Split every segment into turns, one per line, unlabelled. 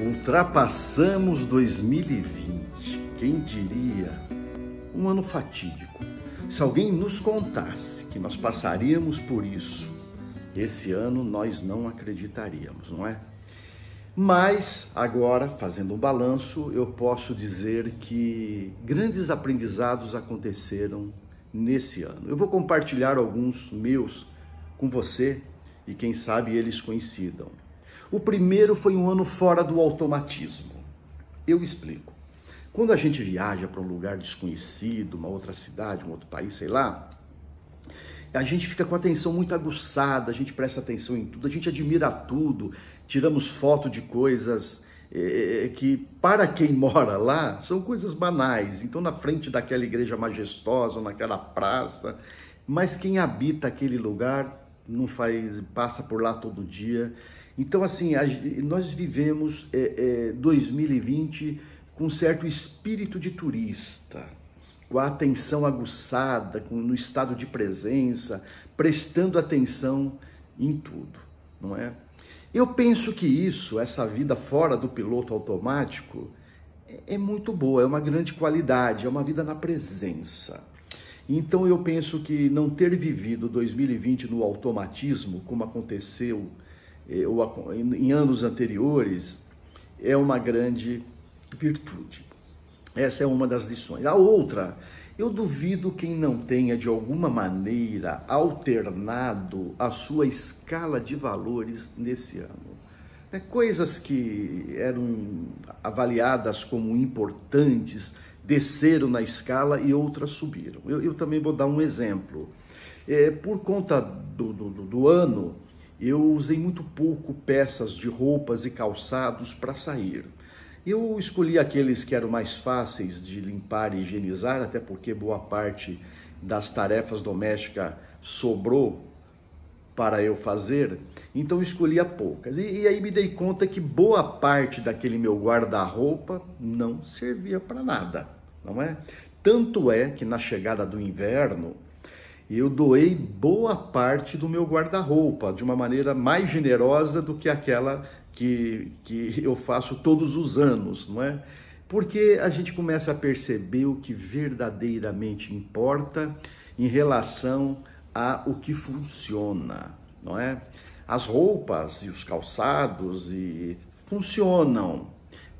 Ultrapassamos 2020. Quem diria? Um ano fatídico. Se alguém nos contasse que nós passaríamos por isso, esse ano nós não acreditaríamos, não é? Mas agora, fazendo um balanço, eu posso dizer que grandes aprendizados aconteceram nesse ano. Eu vou compartilhar alguns meus com você e quem sabe eles coincidam. O primeiro foi um ano fora do automatismo. Eu explico. Quando a gente viaja para um lugar desconhecido, uma outra cidade, um outro país, sei lá, a gente fica com a atenção muito aguçada, a gente presta atenção em tudo, a gente admira tudo, tiramos foto de coisas é, que, para quem mora lá, são coisas banais. Então, na frente daquela igreja majestosa, naquela praça, mas quem habita aquele lugar não faz, passa por lá todo dia então, assim, nós vivemos é, é, 2020 com um certo espírito de turista, com a atenção aguçada, com, no estado de presença, prestando atenção em tudo, não é? Eu penso que isso, essa vida fora do piloto automático, é, é muito boa, é uma grande qualidade, é uma vida na presença. Então eu penso que não ter vivido 2020 no automatismo, como aconteceu eh, ou em anos anteriores, é uma grande virtude. Essa é uma das lições. A outra, eu duvido quem não tenha, de alguma maneira, alternado a sua escala de valores nesse ano. Né, coisas que eram avaliadas como importantes desceram na escala e outras subiram. Eu, eu também vou dar um exemplo. É, por conta do, do, do ano, eu usei muito pouco peças de roupas e calçados para sair. Eu escolhi aqueles que eram mais fáceis de limpar e higienizar, até porque boa parte das tarefas domésticas sobrou para eu fazer, então escolhia poucas. E, e aí me dei conta que boa parte daquele meu guarda-roupa não servia para nada, não é? Tanto é que na chegada do inverno, eu doei boa parte do meu guarda-roupa de uma maneira mais generosa do que aquela que, que eu faço todos os anos, não é? Porque a gente começa a perceber o que verdadeiramente importa em relação a o que funciona, não é? As roupas e os calçados e funcionam,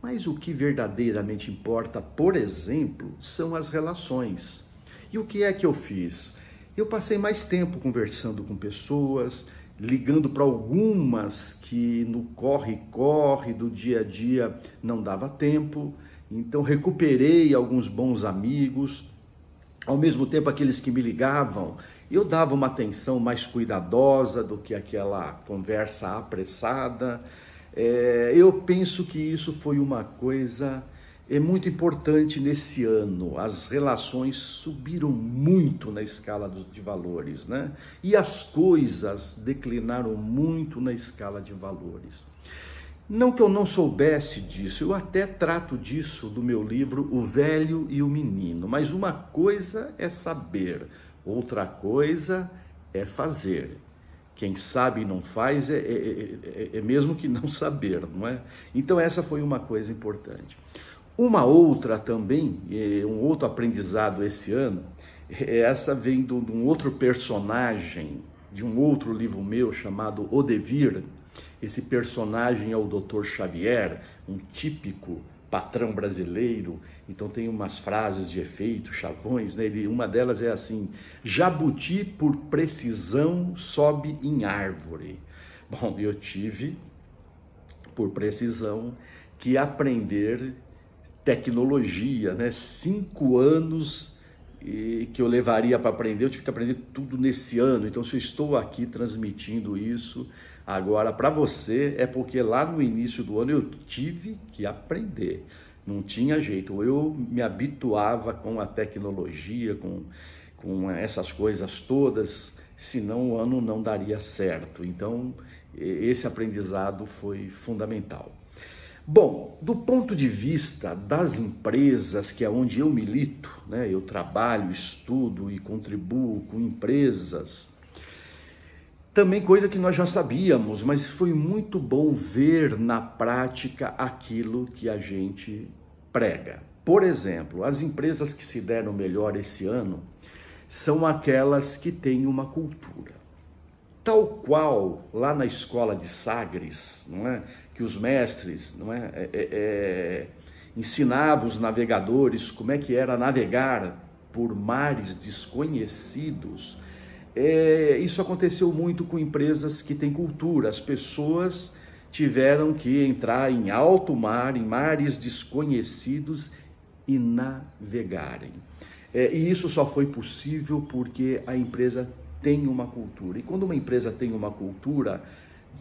mas o que verdadeiramente importa, por exemplo, são as relações. E o que é que eu fiz? Eu passei mais tempo conversando com pessoas, ligando para algumas que no corre-corre do dia a dia não dava tempo. Então recuperei alguns bons amigos. Ao mesmo tempo, aqueles que me ligavam, eu dava uma atenção mais cuidadosa do que aquela conversa apressada. É, eu penso que isso foi uma coisa é muito importante nesse ano. As relações subiram muito na escala de valores, né? E as coisas declinaram muito na escala de valores. Não que eu não soubesse disso, eu até trato disso do meu livro O Velho e o Menino, mas uma coisa é saber, outra coisa é fazer. Quem sabe e não faz é, é, é, é, é mesmo que não saber, não é? Então, essa foi uma coisa importante. Uma outra também, um outro aprendizado esse ano, é essa vem de um outro personagem, de um outro livro meu chamado Odevir. Esse personagem é o Dr. Xavier, um típico patrão brasileiro, então tem umas frases de efeito, chavões, né? Ele, uma delas é assim: jabuti por precisão sobe em árvore. Bom, eu tive, por precisão, que aprender tecnologia, né? Cinco anos que eu levaria para aprender, eu tive que aprender tudo nesse ano. Então, se eu estou aqui transmitindo isso agora para você, é porque lá no início do ano eu tive que aprender. Não tinha jeito. Eu me habituava com a tecnologia, com, com essas coisas todas, senão o ano não daria certo. Então, esse aprendizado foi fundamental. Bom, do ponto de vista das empresas, que é onde eu milito, né, eu trabalho, estudo e contribuo com empresas, também coisa que nós já sabíamos, mas foi muito bom ver na prática aquilo que a gente prega. Por exemplo, as empresas que se deram melhor esse ano são aquelas que têm uma cultura. Tal qual lá na escola de Sagres, não é? que os mestres não é, é, é, é, ensinavam os navegadores como é que era navegar por mares desconhecidos. É, isso aconteceu muito com empresas que têm cultura. As pessoas tiveram que entrar em alto mar, em mares desconhecidos e navegarem. É, e isso só foi possível porque a empresa tem uma cultura. E quando uma empresa tem uma cultura,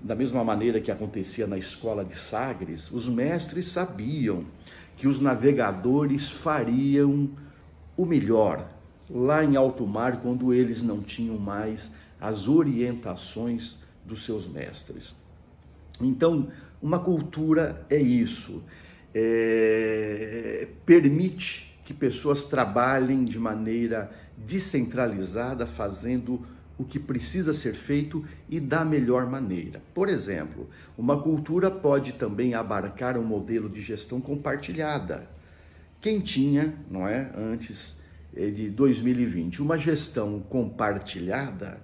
da mesma maneira que acontecia na escola de Sagres, os mestres sabiam que os navegadores fariam o melhor lá em alto mar quando eles não tinham mais as orientações dos seus mestres. Então, uma cultura é isso, é, permite que pessoas trabalhem de maneira descentralizada, fazendo o que precisa ser feito e da melhor maneira. Por exemplo, uma cultura pode também abarcar um modelo de gestão compartilhada. Quem tinha, não é, antes eh, de 2020, uma gestão compartilhada,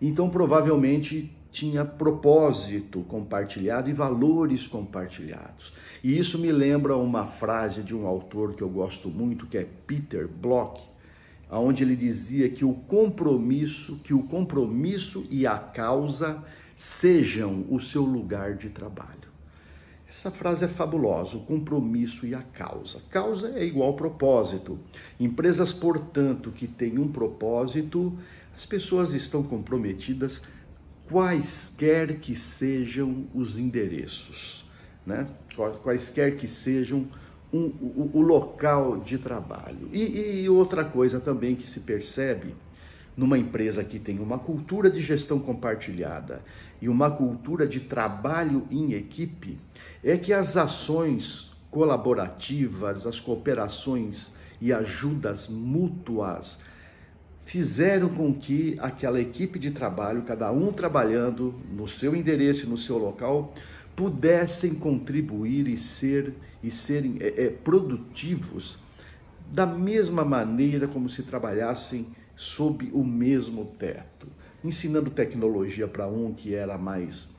então provavelmente tinha propósito compartilhado e valores compartilhados. E isso me lembra uma frase de um autor que eu gosto muito, que é Peter Bloch, aonde ele dizia que o compromisso, que o compromisso e a causa sejam o seu lugar de trabalho. Essa frase é fabulosa, o compromisso e a causa. Causa é igual propósito. Empresas, portanto, que têm um propósito, as pessoas estão comprometidas quaisquer que sejam os endereços, né? Quaisquer que sejam um, o, o, local de trabalho. E, e outra coisa também que se percebe numa empresa que tem uma cultura de gestão compartilhada e uma cultura de trabalho em equipe é que as ações colaborativas, as cooperações e ajudas mútuas fizeram com que aquela equipe de trabalho, cada um trabalhando no seu endereço, no seu local, pudessem contribuir e ser e serem é, é, produtivos da mesma maneira como se trabalhassem sob o mesmo teto, ensinando tecnologia para um que era mais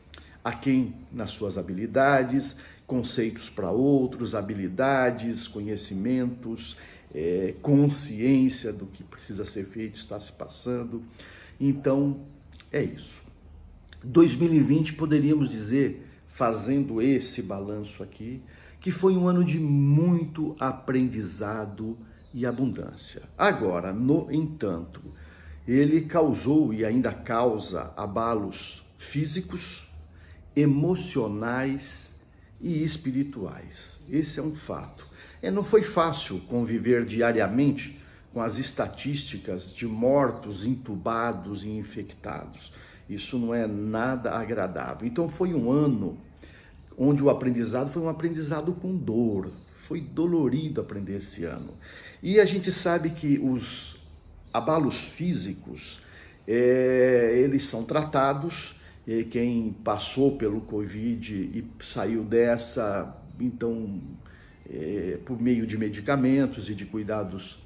aquém nas suas habilidades, conceitos para outros, habilidades, conhecimentos, é, consciência do que precisa ser feito, está se passando. Então, é isso. 2020 poderíamos dizer fazendo esse balanço aqui, que foi um ano de muito aprendizado e abundância. Agora, no entanto, ele causou e ainda causa abalos físicos, emocionais e espirituais. Esse é um fato. É, não foi fácil conviver diariamente com as estatísticas de mortos, entubados e infectados. Isso não é nada agradável. Então foi um ano onde o aprendizado foi um aprendizado com dor. Foi dolorido aprender esse ano. E a gente sabe que os abalos físicos, é, eles são tratados. E quem passou pelo Covid e saiu dessa, então, é, por meio de medicamentos e de cuidados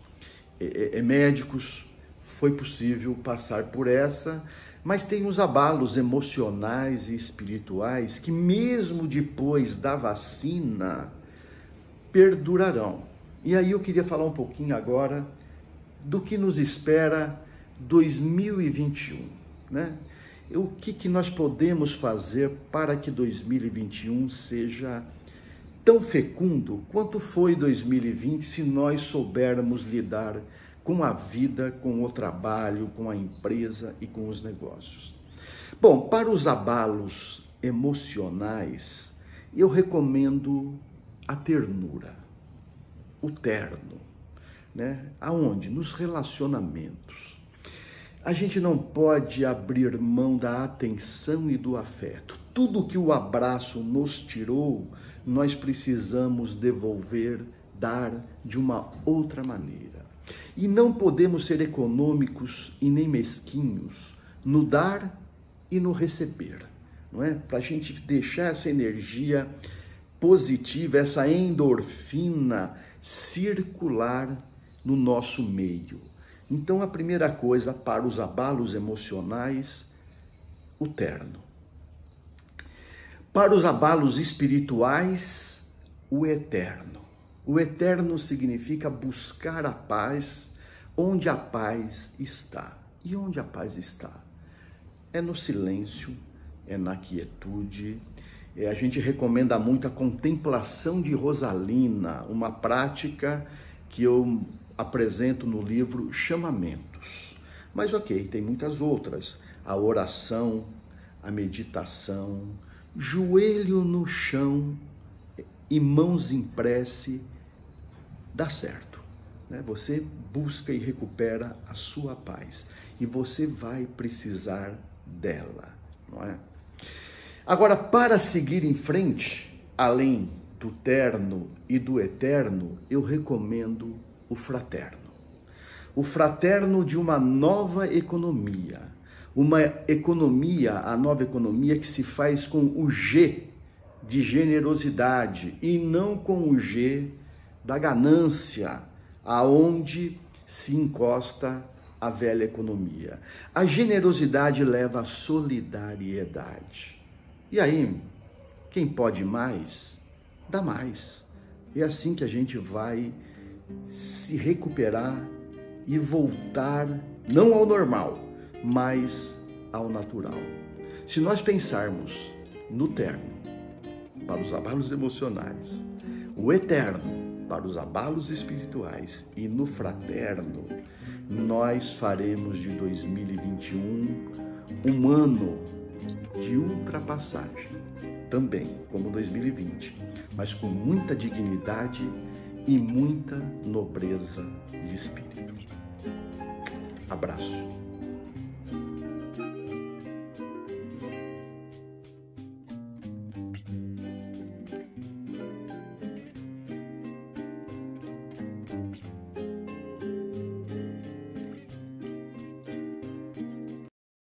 é, é, é médicos, foi possível passar por essa mas tem uns abalos emocionais e espirituais que, mesmo depois da vacina, perdurarão. E aí eu queria falar um pouquinho agora do que nos espera 2021, né? O que, que nós podemos fazer para que 2021 seja tão fecundo quanto foi 2020 se nós soubermos lidar com a vida, com o trabalho, com a empresa e com os negócios. Bom, para os abalos emocionais, eu recomendo a ternura, o terno, né? Aonde? Nos relacionamentos. A gente não pode abrir mão da atenção e do afeto. Tudo que o abraço nos tirou, nós precisamos devolver, dar de uma outra maneira. E não podemos ser econômicos e nem mesquinhos no dar e no receber, não é? Para a gente deixar essa energia positiva, essa endorfina circular no nosso meio. Então, a primeira coisa para os abalos emocionais, o terno. Para os abalos espirituais, o eterno. O eterno significa buscar a paz onde a paz está. E onde a paz está? É no silêncio, é na quietude. É, a gente recomenda muito a contemplação de Rosalina, uma prática que eu apresento no livro Chamamentos. Mas ok, tem muitas outras. A oração, a meditação, joelho no chão e mãos em prece dá certo. Né? Você busca e recupera a sua paz e você vai precisar dela, não é? Agora, para seguir em frente, além do terno e do eterno, eu recomendo o fraterno. O fraterno de uma nova economia. Uma economia, a nova economia que se faz com o G de generosidade e não com o G da ganância, aonde se encosta a velha economia. A generosidade leva à solidariedade. E aí, quem pode mais, dá mais. É assim que a gente vai se recuperar e voltar não ao normal, mas ao natural. Se nós pensarmos no termo, para os abalos emocionais, o eterno para os abalos espirituais e no fraterno, nós faremos de 2021 um ano de ultrapassagem, também como 2020, mas com muita dignidade e muita nobreza de espírito. Abraço.